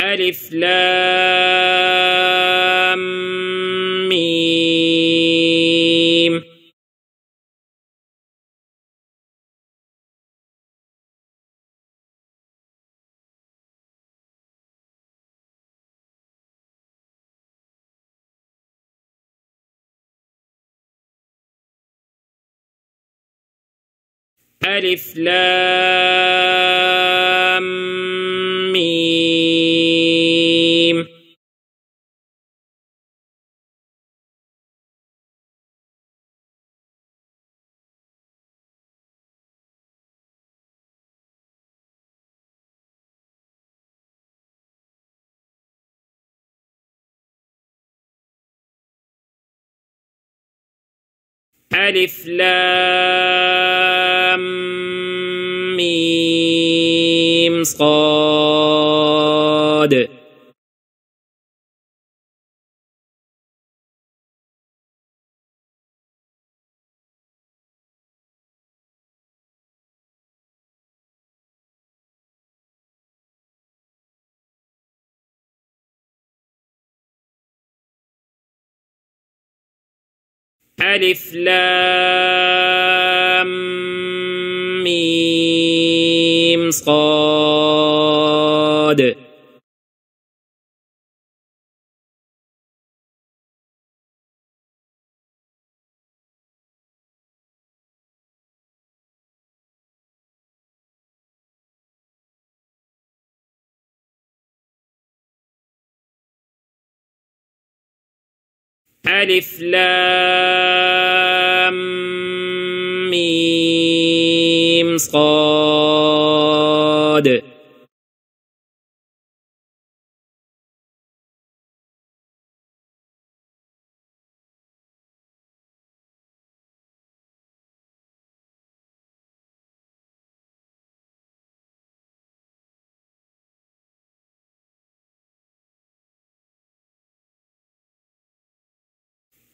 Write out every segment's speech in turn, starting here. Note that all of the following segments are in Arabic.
ألف لام ميم ألف لام الرجيم ألف لام ميم صاد ألف لام ميم صاد ألف لام ميم صاد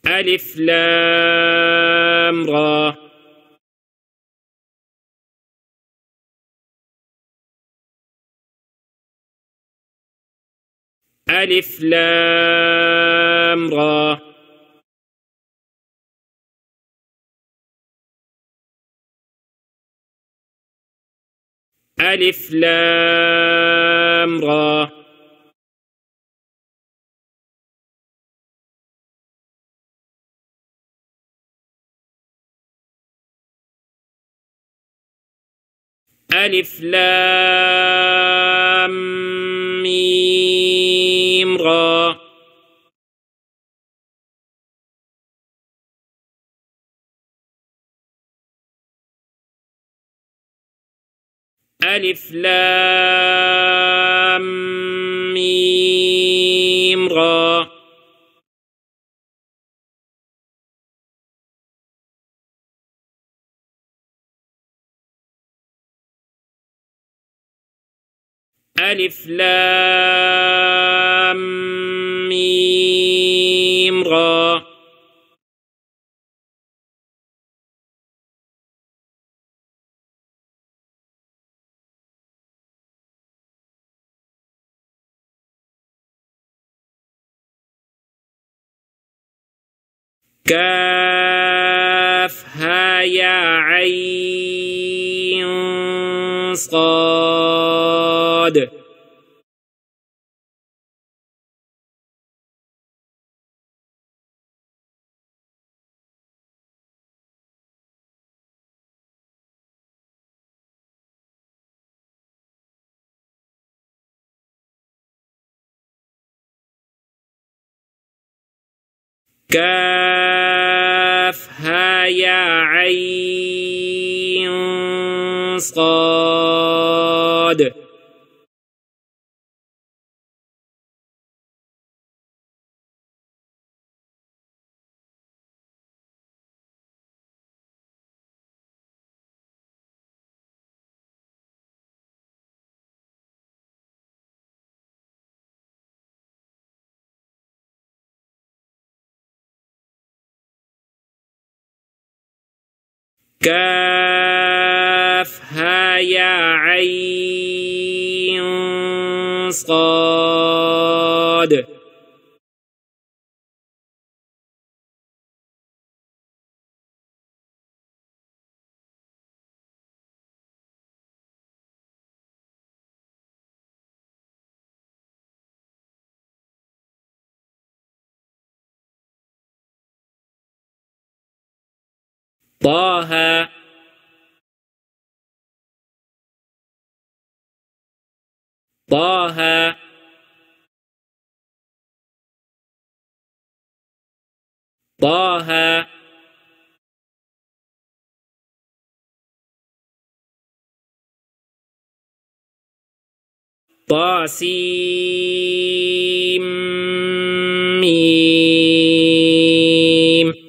ألف لام ألف لام را ألف لام را ألف لام ألف لام ميم را ألف لام كافها يا عين صاد كافها شيء صاد كافها يا عين صاد طه طه طه طاسيم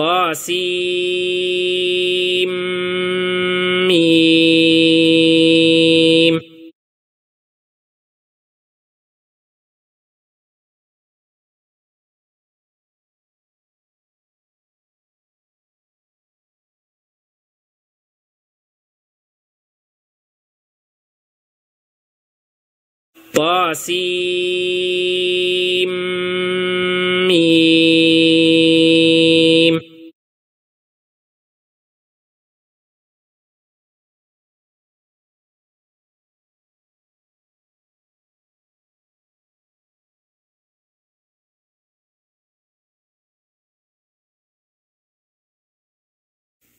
طاسيم طاسيم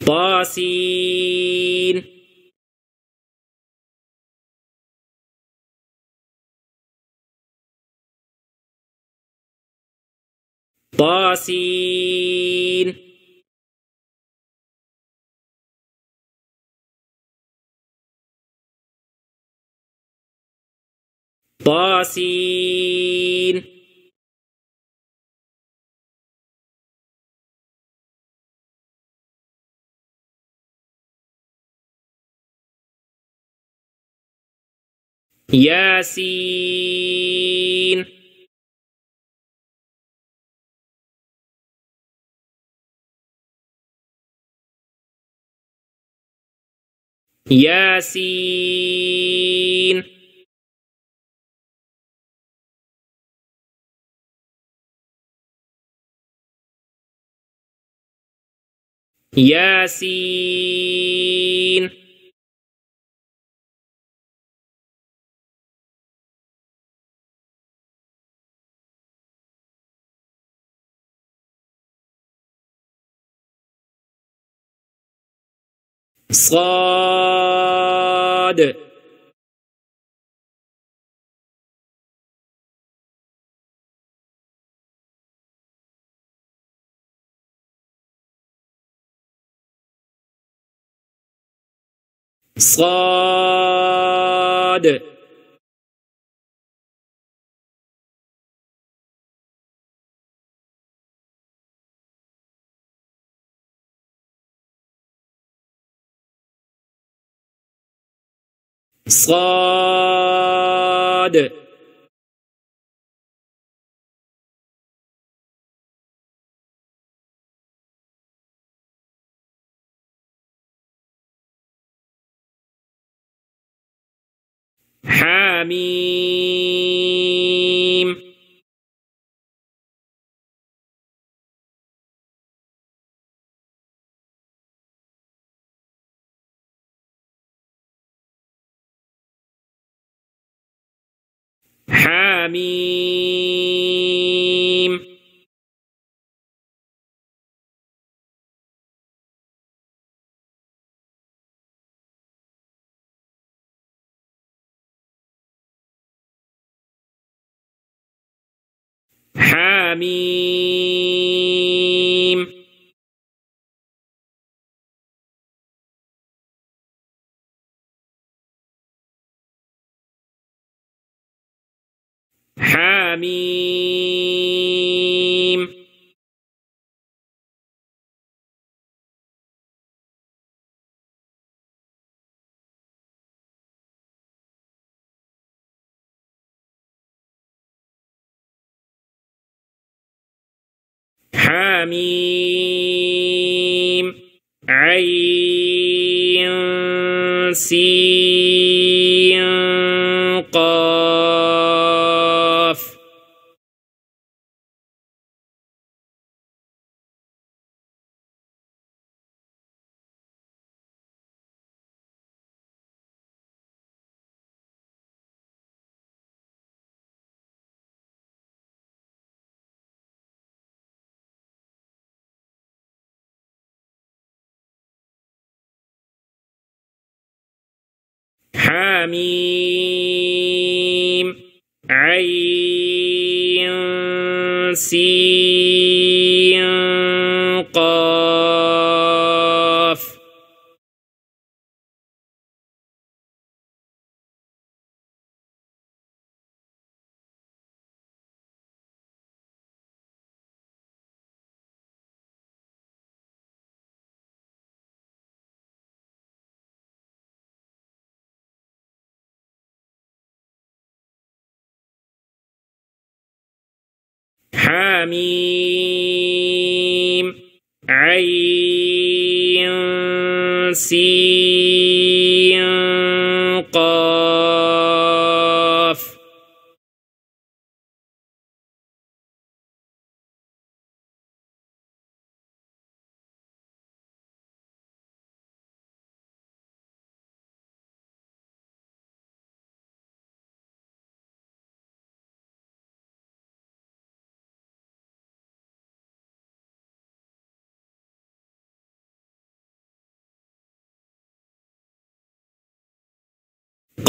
طاسين طاسين طاسين ياسين ياسين ياسين صاد صاد صاد حميد حميم حميم حميم حميم عين سين حميم عين سين حميم عين سين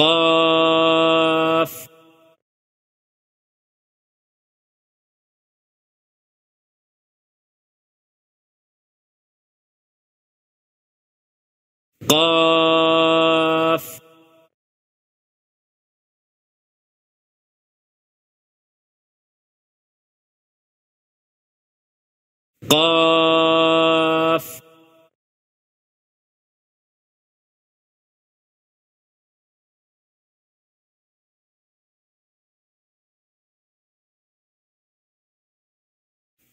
Kaf. Kaf. Kaf.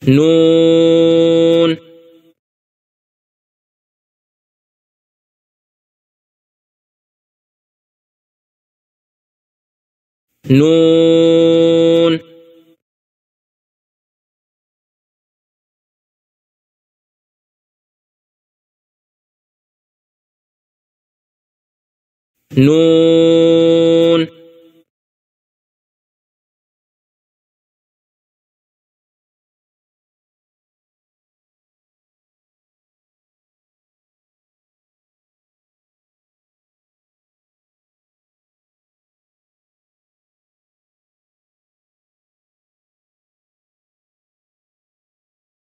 نون نون نون